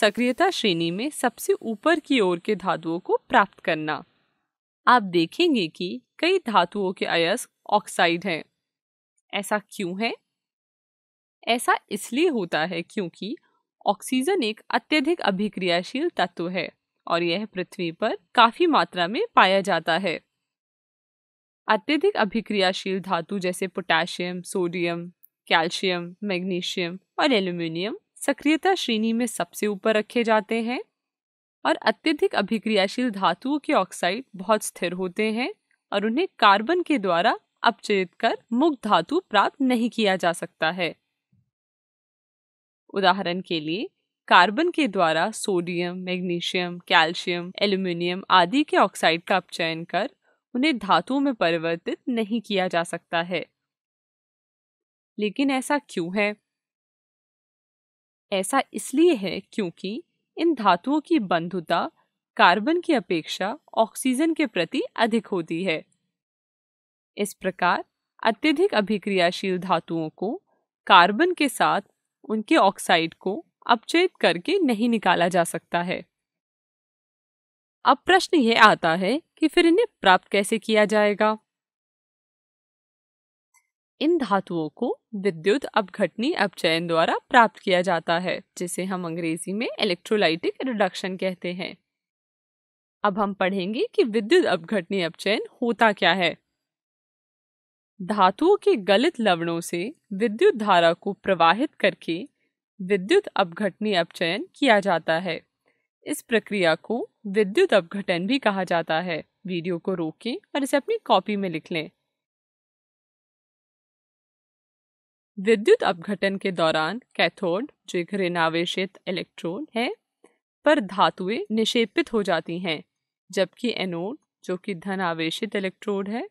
सक्रियता श्रेणी में सबसे ऊपर की ओर के धातुओं को प्राप्त करना आप देखेंगे कि कई धातुओं के अयस्क ऑक्साइड हैं ऐसा क्यों है ऐसा इसलिए होता है क्योंकि ऑक्सीजन एक अत्यधिक अभिक्रियाशील तत्व है और यह पृथ्वी पर काफी मात्रा में पाया जाता है अत्यधिक अभिक्रियाशील धातु जैसे पोटेशियम सोडियम कैल्शियम मैग्नीशियम और एल्यूमिनियम सक्रियता श्रेणी में सबसे ऊपर रखे जाते हैं और अत्यधिक अभिक्रियाशील धातुओं के ऑक्साइड बहुत स्थिर होते हैं और उन्हें कार्बन के द्वारा अपचयित कर मुक्त धातु प्राप्त नहीं किया जा सकता है उदाहरण के लिए कार्बन के द्वारा सोडियम मैग्नीशियम कैल्शियम एल्यूमिनियम आदि के ऑक्साइड का अपचयन कर उन्हें धातुओं में परिवर्तित नहीं किया जा सकता है लेकिन ऐसा क्यों है ऐसा इसलिए है क्योंकि इन धातुओं की बंधुता कार्बन की अपेक्षा ऑक्सीजन के प्रति अधिक होती है इस प्रकार अत्यधिक अभिक्रियाशील धातुओं को कार्बन के साथ उनके ऑक्साइड को अपचयित करके नहीं निकाला जा सकता है अब प्रश्न यह आता है कि फिर इन्हें प्राप्त कैसे किया जाएगा इन धातुओं को विद्युत अपघटनी अपचयन द्वारा प्राप्त किया जाता है जिसे हम अंग्रेजी में इलेक्ट्रोलाइटिक रिडक्शन कहते हैं अब हम पढ़ेंगे कि विद्युत अपघटनी अपचयन होता क्या है धातुओं के गलित लवणों से विद्युत धारा को प्रवाहित करके विद्युत अपघटनी अपचयन किया जाता है इस प्रक्रिया को विद्युत अपघटन भी कहा जाता है वीडियो को रोकें और इसे अपनी कॉपी में लिख लें विद्युत अपघटन के दौरान कैथोड जो एक ऋणावेशित इलेक्ट्रोड है पर धातुएं निक्षेपित हो जाती हैं जबकि एनोड जो कि धनावेशित इलेक्ट्रोड है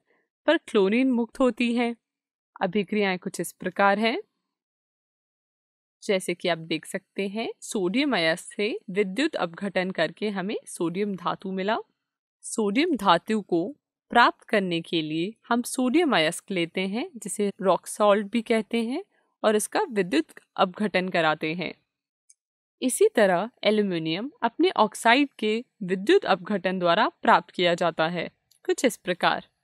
पर क्लोरीन मुक्त होती है अभिक्रियाएं कुछ इस प्रकार हैं जैसे कि आप देख सकते हैं सोडियम अयस से विद्युत अपघटन करके हमें सोडियम धातु मिला सोडियम धातु को प्राप्त करने के लिए हम सोडियम अयस्क लेते हैं जिसे रॉक सॉल्ट भी कहते हैं और इसका विद्युत अपघटन कराते हैं इसी तरह एल्यूमिनियम अपने ऑक्साइड के विद्युत अपघटन द्वारा प्राप्त किया जाता है कुछ इस प्रकार